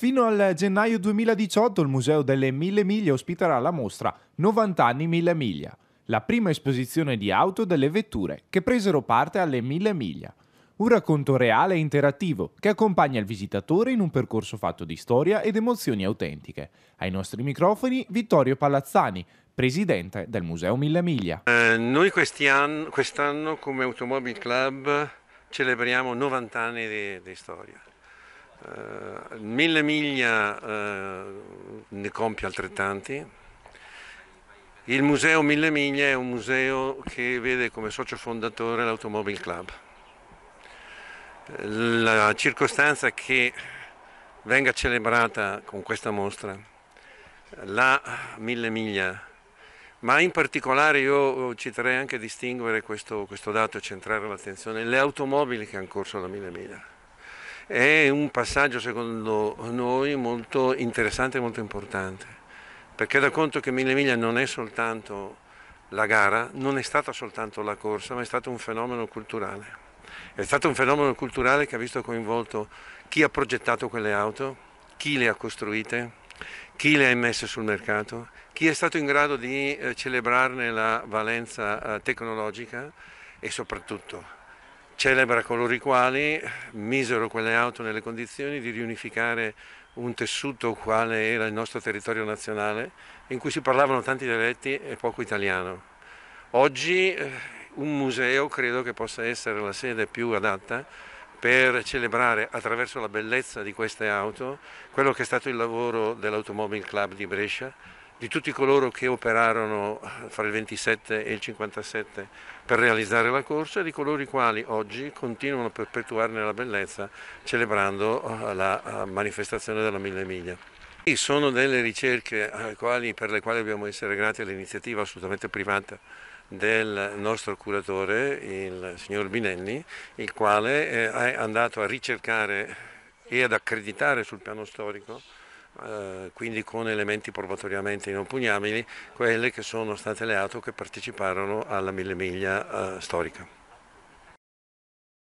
Fino al gennaio 2018 il Museo delle Mille Miglia ospiterà la mostra 90 anni Mille Miglia, la prima esposizione di auto delle vetture che presero parte alle Mille Miglia. Un racconto reale e interattivo che accompagna il visitatore in un percorso fatto di storia ed emozioni autentiche. Ai nostri microfoni Vittorio Palazzani, presidente del Museo Mille Miglia. Eh, noi quest'anno, quest'anno come Automobile Club celebriamo 90 anni di, di storia. Eh, mille miglia uh, ne compie altrettanti. Il museo Mille Miglia è un museo che vede come socio fondatore l'Automobile Club. La circostanza che venga celebrata con questa mostra la Mille Miglia, ma in particolare io citerei anche distinguere questo, questo dato e centrare l'attenzione, le automobili che hanno corso la Mille Miglia è un passaggio secondo noi molto interessante e molto importante, perché da conto che Mille Miglia non è soltanto la gara, non è stata soltanto la corsa, ma è stato un fenomeno culturale. È stato un fenomeno culturale che ha visto coinvolto chi ha progettato quelle auto, chi le ha costruite, chi le ha immesse sul mercato, chi è stato in grado di eh, celebrarne la valenza eh, tecnologica e soprattutto celebra coloro i quali misero quelle auto nelle condizioni di riunificare un tessuto quale era il nostro territorio nazionale, in cui si parlavano tanti dialetti e poco italiano. Oggi eh, un museo credo che possa essere la sede più adatta per celebrare attraverso la bellezza di queste auto quello che è stato il lavoro dell'Automobile Club di Brescia di tutti coloro che operarono eh, fra il 27 e il 57 per realizzare la corsa e di coloro i quali oggi continuano a perpetuarne la bellezza celebrando eh, la eh, manifestazione della Mille Miglia. E sono delle ricerche quali, per le quali dobbiamo essere grati all'iniziativa assolutamente privata del nostro curatore, il signor Binelli, il quale è andato a ricercare e ad accreditare sul piano storico eh, quindi con elementi probatoriamente inoppugnabili, quelle che sono state le auto che parteciparono alla mille miglia eh, storica.